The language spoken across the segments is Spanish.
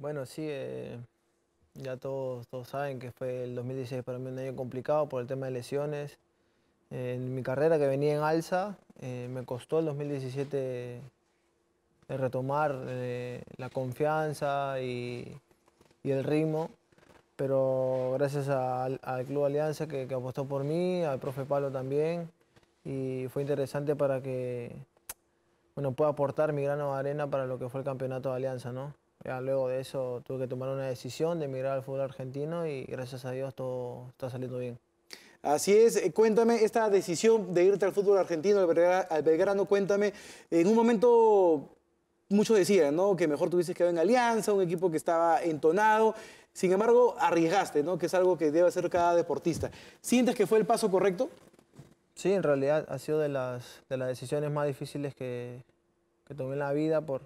Bueno, sí, eh, ya todos, todos saben que fue el 2016 para mí un año complicado por el tema de lesiones. en mi carrera que venía en alza, eh, me costó el 2017 eh, retomar la confianza y, el ritmo, pero gracias al Club Alianza que, apostó por mí, al profe Palo también, y fue interesante para que bueno, pueda aportar mi grano de arena para lo que fue el campeonato de Alianza, ¿no? Eh, luego de eso tuve que tomar una decisión de emigrar al fútbol argentino y gracias a Dios todo está saliendo bien. Así es, eh, cuéntame esta decisión de irte al fútbol argentino, al Belgrano, cuéntame, en un momento muchos decían, ¿no? Que mejor tuvieses quedado en Alianza, un equipo que estaba entonado, sin embargo, arriesgaste, ¿no? Que es algo que debe hacer cada deportista. ¿Sientes que fue el paso correcto? Sí, en realidad ha sido de las, de las decisiones más difíciles que, que tomé en la vida por,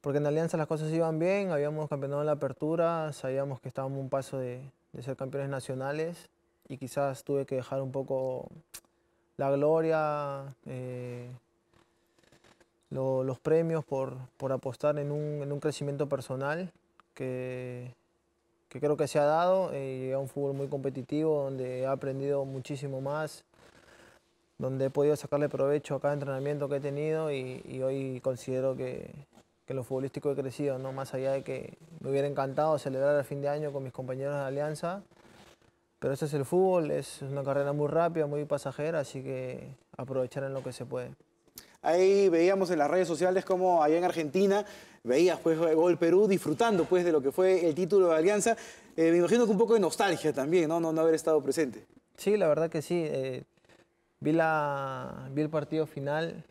porque en Alianza las cosas iban bien, habíamos campeonado en la apertura, sabíamos que estábamos un paso de, ser campeones nacionales y quizás tuve que dejar un poco la gloria, eh, los premios por, apostar en un, crecimiento personal que, creo que se ha dado. y eh, a un fútbol muy competitivo donde he aprendido muchísimo más, donde he podido sacarle provecho a cada entrenamiento que he tenido y hoy considero que, que lo futbolístico he crecido, ¿no? más allá de que me hubiera encantado celebrar el fin de año con mis compañeros de Alianza, pero ese es el fútbol, es una carrera muy rápida, muy pasajera, así que aprovechar en lo que se puede. Ahí veíamos en las redes sociales como allá en Argentina veías pues Gol Perú disfrutando pues de lo que fue el título de Alianza. Eh, me imagino que un poco de nostalgia también, ¿no? No, no haber estado presente. Sí, la verdad que sí. Eh, vi, la, vi el partido final,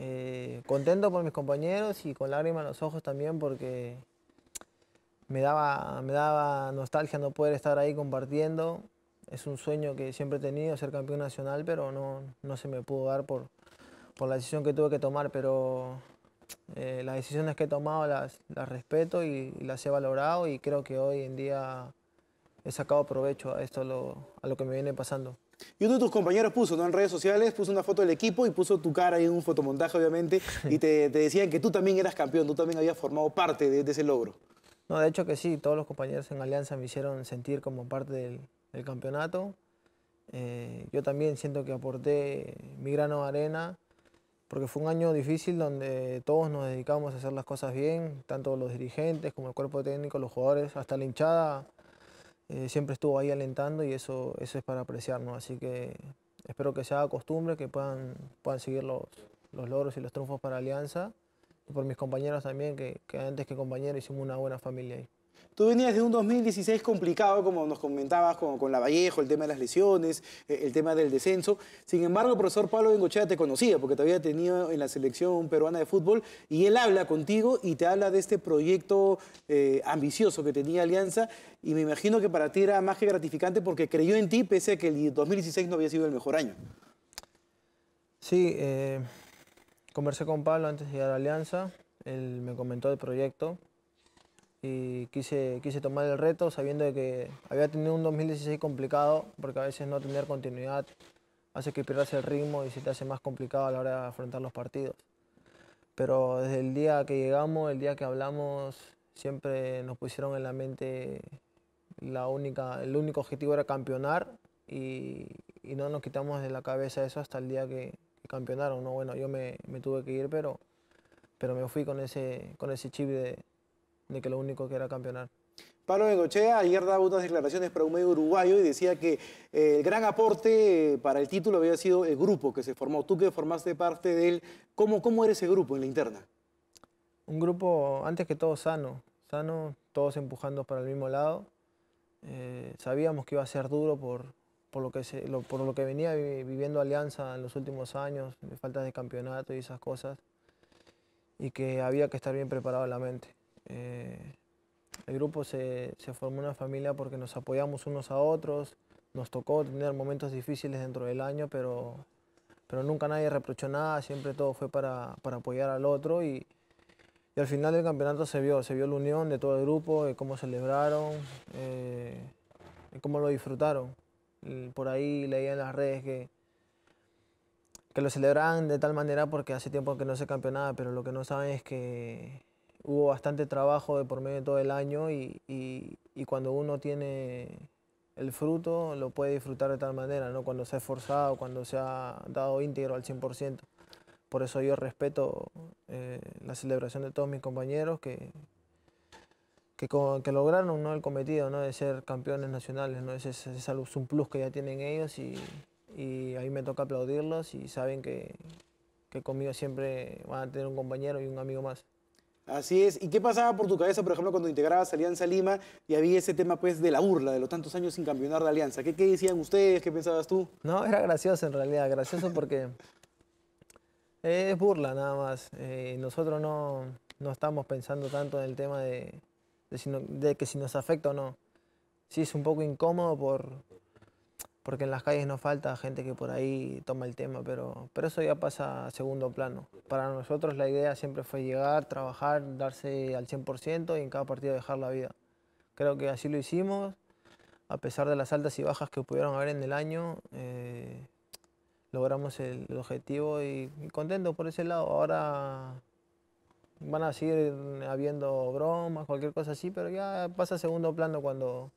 eh, contento por mis compañeros y con lágrimas en los ojos también porque me daba, me daba nostalgia no poder estar ahí compartiendo. Es un sueño que siempre he tenido, ser campeón nacional, pero no, se me pudo dar por, la decisión que tuve que tomar. Pero eh, las decisiones que he tomado las, las respeto y, las he valorado y creo que hoy en día he sacado provecho a esto, a lo que me viene pasando. Y uno de tus compañeros puso, En redes sociales, puso una foto del equipo y puso tu cara ahí en un fotomontaje, obviamente, y te, decían que tú también eras campeón, tú también habías formado parte de, ese logro. No, de hecho que sí, todos los compañeros en Alianza me hicieron sentir como parte del, campeonato. Eh, yo también siento que aporté mi grano de arena, porque fue un año difícil donde todos nos dedicamos a hacer las cosas bien, tanto los dirigentes como el cuerpo técnico, los jugadores, hasta la hinchada eh, siempre estuvo ahí alentando y eso, eso es para apreciarnos. Así que espero que se haga costumbre, que puedan, puedan seguir los, logros y los triunfos para Alianza y por mis compañeros también, que, que antes que compañeros hicimos una buena familia ahí. Tú venías de un 2016 complicado, como nos comentabas, con, la Vallejo, el tema de las lesiones, eh, el tema del descenso. Sin embargo, el profesor Pablo Bengochea te conocía porque te había tenido en la selección peruana de fútbol y él habla contigo y te habla de este proyecto eh, ambicioso que tenía Alianza y me imagino que para ti era más que gratificante porque creyó en ti pese a que el 2016 no había sido el mejor año. Sí, eh, conversé con Pablo antes de llegar a Alianza, él me comentó el proyecto y quise, quise tomar el reto sabiendo que había tenido un 2016 complicado porque a veces no tener continuidad hace que pierdas el ritmo y se te hace más complicado a la hora de afrontar los partidos. Pero desde el día que llegamos, el día que hablamos, siempre nos pusieron en la mente la única, el único objetivo era campeonar y, no nos quitamos de la cabeza eso hasta el día que, campeonaron. ¿no? Bueno, yo me, me, tuve que ir, pero, pero me fui con ese, con ese chip de, de que lo único que era campeonar. Pablo Bengochea ayer daba unas declaraciones para un medio uruguayo y decía que el eh, gran aporte para el título había sido el grupo que se formó. Tú que formaste parte de él, ¿cómo, cómo era ese grupo en la interna? Un grupo, antes que todo, sano. Sano, todos empujando para el mismo lado. Eh, sabíamos que iba a ser duro por, por lo, que por lo que venía viviendo Alianza en los últimos años, faltas de campeonato y esas cosas. Y que había que estar bien preparado en la mente. Eh, el grupo se, formó una familia porque nos apoyamos unos a otros, nos tocó tener momentos difíciles dentro del año, pero, pero nunca nadie reprochó nada, siempre todo fue para, apoyar al otro y, al final del campeonato se vio, se vio la unión de todo el grupo, de cómo celebraron, Y eh, cómo lo disfrutaron. Por ahí leía en las redes que, que lo celebraban de tal manera porque hace tiempo que no se campeonaba, pero lo que no saben es que hubo bastante trabajo de por medio de todo el año y, cuando uno tiene el fruto lo puede disfrutar de tal manera, ¿no? cuando se ha esforzado, cuando se ha dado íntegro al 100%. Por eso yo respeto eh, la celebración de todos mis compañeros que, que, lograron el cometido ¿no? de ser campeones nacionales. ¿no? Ese, es un plus que ya tienen ellos y, y ahí me toca aplaudirlos y saben que, que conmigo siempre van a tener un compañero y un amigo más. Así es. ¿Y qué pasaba por tu cabeza, por ejemplo, cuando integrabas Alianza Lima y había ese tema pues de la burla, de los tantos años sin campeonar de Alianza? ¿Qué, decían ustedes? ¿Qué pensabas tú? No, era gracioso en realidad, gracioso porque es burla nada más. Eh, nosotros no, no, estamos pensando tanto en el tema de, de que si nos afecta o no. Sí, es un poco incómodo por, porque en las calles no falta gente que por ahí toma el tema, pero, pero eso ya pasa a segundo plano. Para nosotros la idea siempre fue llegar, trabajar, darse al 100% y en cada partido dejar la vida. Creo que así lo hicimos, a pesar de las altas y bajas que pudieron haber en el año, eh, logramos el, objetivo y, contentos contento por ese lado. Ahora van a seguir habiendo bromas, cualquier cosa así, pero ya pasa a segundo plano cuando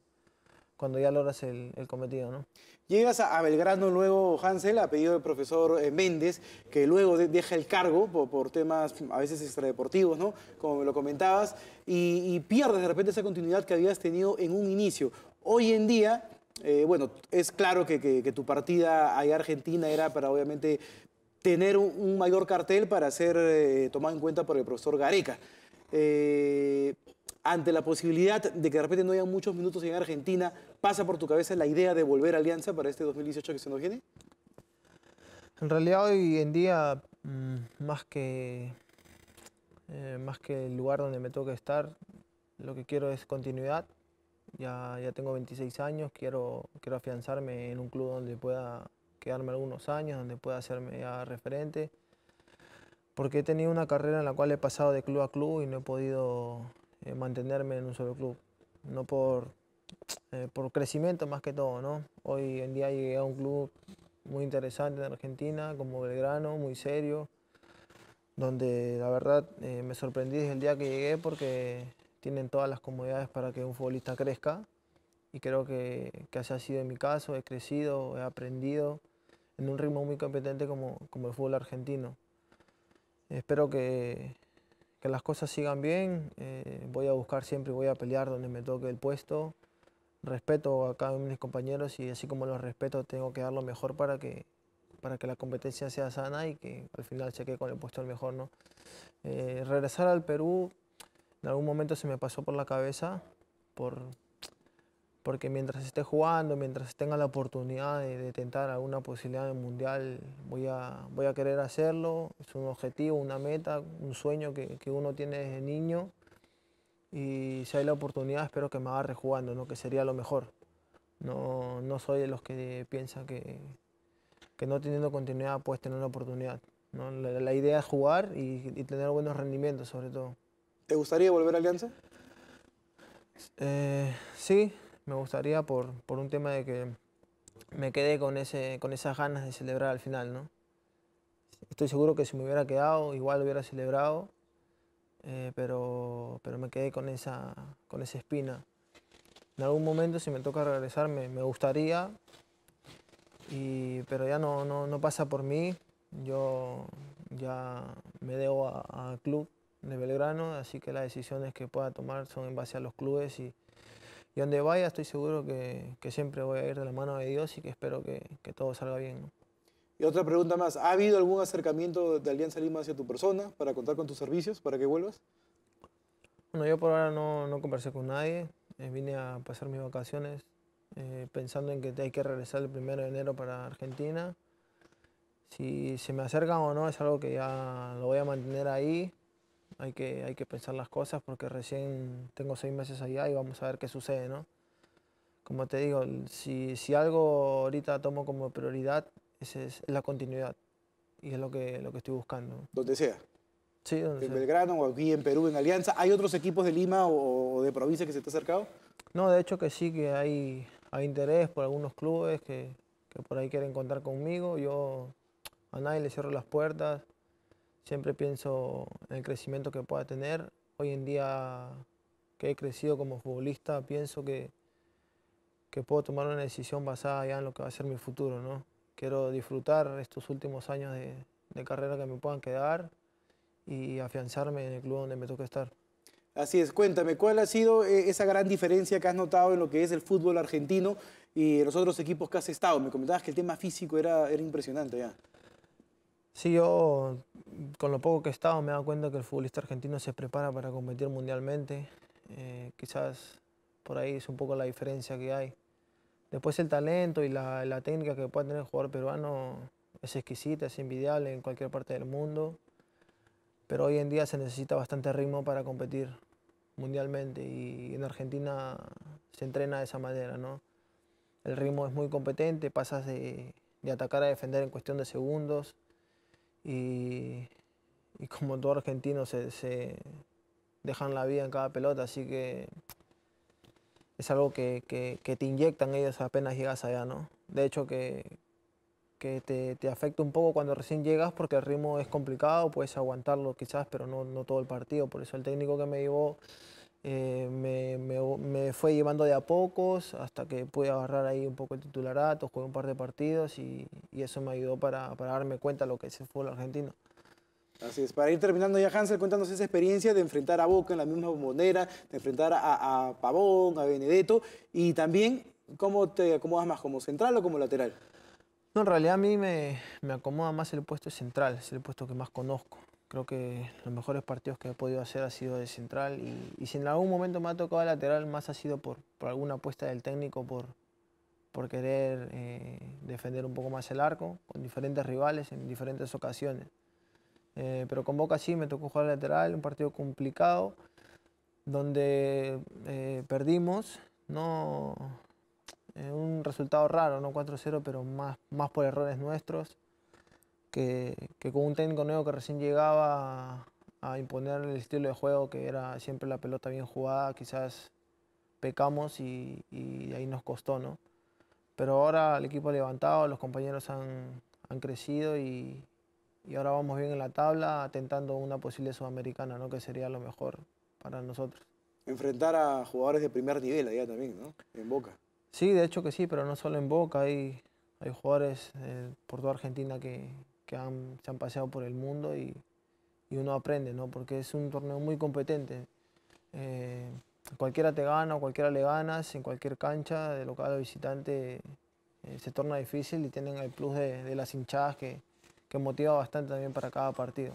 cuando ya logras el, cometido. ¿no? Llegas a, Belgrano luego, Hansel, a pedido del profesor eh, Méndez, que luego deja el cargo por, temas a veces extradeportivos, ¿no? como me lo comentabas, y, pierdes de repente esa continuidad que habías tenido en un inicio. Hoy en día, eh, bueno, es claro que, tu partida a Argentina era para obviamente tener un, mayor cartel para ser eh, tomado en cuenta por el profesor Gareca ante la posibilidad de que de repente no haya muchos minutos en Argentina, ¿pasa por tu cabeza la idea de volver a Alianza para este 2018 que se nos viene? En realidad hoy en día, mm, más que, eh, más que el lugar donde me toca estar, lo que quiero es continuidad. Ya, ya tengo 26 años, quiero, quiero afianzarme en un club donde pueda quedarme algunos años, donde pueda hacerme ya referente porque he tenido una carrera en la cual he pasado de club a club y no he podido eh, mantenerme en un solo club, no por, eh, por crecimiento más que todo, ¿no? Hoy en día llegué a un club muy interesante en Argentina, como Belgrano, muy serio, donde la verdad eh, me sorprendí desde el día que llegué porque tienen todas las comodidades para que un futbolista crezca y creo que, que así ha sido en mi caso, he crecido, he aprendido en un ritmo muy competente como, como el fútbol argentino. Espero que, que las cosas sigan bien. Eh, voy a buscar siempre, y voy a pelear donde me toque el puesto. Respeto a cada uno de mis compañeros y así como los respeto, tengo que dar lo mejor para que, para que la competencia sea sana y que al final se quede con el puesto el mejor. ¿no? Eh, regresar al Perú en algún momento se me pasó por la cabeza por, porque mientras esté jugando, mientras tenga la oportunidad de, de tentar alguna posibilidad el mundial, voy a, voy a querer hacerlo. Es un objetivo, una meta, un sueño que, que uno tiene desde niño. Y si hay la oportunidad, espero que me agarre jugando, ¿no? que sería lo mejor. No, no soy de los que piensa que, que no teniendo continuidad puedes tener la oportunidad. La, idea es jugar y, tener buenos rendimientos, sobre todo. ¿Te gustaría volver a Alianza? Eh, sí, me gustaría por, por un tema de que me quedé con, ese, con esas ganas de celebrar al final, ¿no? Estoy seguro que si me hubiera quedado, igual hubiera celebrado, eh, pero, pero me quedé con esa, con esa espina. En algún momento, si me toca regresar, me, gustaría, y, pero ya no, no, no, pasa por mí. Yo ya me debo al club de Belgrano, así que las decisiones que pueda tomar son en base a los clubes y, y donde vaya estoy seguro que, siempre voy a ir de la mano de Dios y que espero que, todo salga bien. Y otra pregunta más, ¿ha habido algún acercamiento de Alianza Lima hacia tu persona para contar con tus servicios, para que vuelvas? Bueno, yo por ahora no, conversé con nadie, eh, vine a pasar mis vacaciones eh, pensando en que hay que regresar el 1 de enero para Argentina. Si se me acercan o no es algo que ya lo voy a mantener ahí hay que, hay que pensar las cosas porque recién tengo seis meses allá y vamos a ver qué sucede, ¿no? Como te digo, si, si algo ahorita tomo como prioridad, es, la continuidad. Y es lo que, lo que estoy buscando. Donde sea. Sí, donde en Belgrano o aquí en Perú, en Alianza. ¿Hay otros equipos de Lima o de provincia que se te ha acercado? No, de hecho que sí, que hay, hay interés por algunos clubes que, que por ahí quieren contar conmigo. Yo a nadie le cierro las puertas. Siempre pienso en el crecimiento que pueda tener. Hoy en día que he crecido como futbolista, pienso que, que puedo tomar una decisión basada ya en lo que va a ser mi futuro. ¿no? Quiero disfrutar estos últimos años de, de carrera que me puedan quedar y afianzarme en el club donde me toca estar. Así es, cuéntame, ¿cuál ha sido eh, esa gran diferencia que has notado en lo que es el fútbol argentino y los otros equipos que has estado? Me comentabas que el tema físico era, era impresionante ya. Sí, yo con lo poco que he estado me he dado cuenta que el futbolista argentino se prepara para competir mundialmente. Eh, quizás por ahí es un poco la diferencia que hay. Después el talento y la, técnica que puede tener el jugador peruano es exquisita, es invidiable en cualquier parte del mundo. Pero hoy en día se necesita bastante ritmo para competir mundialmente y en Argentina se entrena de esa manera, ¿no? El ritmo es muy competente, pasas de atacar a defender en cuestión de segundos, y, como todo argentino se, se, dejan la vida en cada pelota, así que es algo que, que, te inyectan ellos apenas llegas allá, ¿no? De hecho que, te, te, afecta un poco cuando recién llegas porque el ritmo es complicado, puedes aguantarlo quizás, pero no, todo el partido. Por eso el técnico que me llevó eh, me, fue llevando de a pocos hasta que pude agarrar ahí un poco el titularato, jugué un par de partidos y, eso me ayudó para, darme cuenta de lo que es el fútbol argentino. Así es, para ir terminando ya Hansel, cuéntanos esa experiencia de enfrentar a Boca en la misma bombonera, de enfrentar a, Pavón, a Benedetto y también cómo te acomodas más, como central o como lateral. No, en realidad a mí me, me acomoda más el puesto central, es el puesto que más conozco. Creo que los mejores partidos que he podido hacer ha sido de central y, y si en algún momento me ha tocado lateral más ha sido por, por alguna apuesta del técnico, por, querer eh, defender un poco más el arco con diferentes rivales en diferentes ocasiones. Eh, pero con Boca sí me tocó jugar lateral, un partido complicado donde eh, perdimos, no un resultado raro, no 4-0, pero más, más por errores nuestros que, con un técnico nuevo que recién llegaba a, imponer el estilo de juego, que era siempre la pelota bien jugada, quizás pecamos y, ahí nos costó, ¿no? Pero ahora el equipo ha levantado, los compañeros han, han crecido y, y, ahora vamos bien en la tabla, atentando una posible sudamericana, ¿no? Que sería lo mejor para nosotros. Enfrentar a jugadores de primer nivel allá también, ¿no? En Boca. Sí, de hecho que sí, pero no solo en Boca, hay, hay jugadores eh, por toda Argentina que, que se han paseado por el mundo y, uno aprende, ¿no? Porque es un torneo muy competente. Eh, cualquiera te gana o cualquiera le ganas, en cualquier cancha, de local o visitante, eh, se torna difícil y tienen el plus de, las hinchadas que, que, motiva bastante también para cada partido.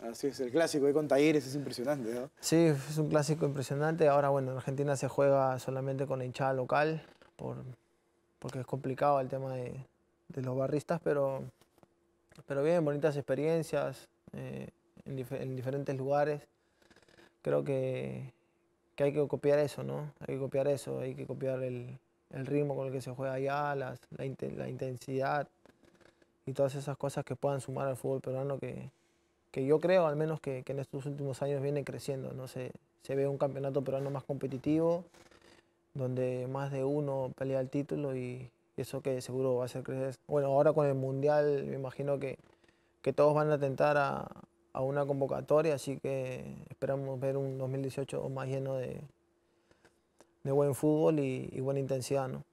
Así es, el clásico de con Talleres es impresionante, ¿no? Sí, es un clásico impresionante. Ahora, bueno, en Argentina se juega solamente con la hinchada local, por, porque es complicado el tema de, de los barristas, pero pero bien, bonitas experiencias eh, en, diferentes lugares. Creo que, hay que copiar eso, ¿no? Hay que copiar eso, hay que copiar el, ritmo con el que se juega allá, las, la, intensidad y todas esas cosas que puedan sumar al fútbol peruano que, que yo creo al menos que, en estos últimos años viene creciendo, ¿no? Se, se ve un campeonato peruano más competitivo, donde más de uno pelea el título y, eso que seguro va a ser crecer. Bueno, ahora con el Mundial me imagino que, que todos van a atentar a, una convocatoria, así que esperamos ver un 2018 más lleno de, de buen fútbol y, buena intensidad. ¿no?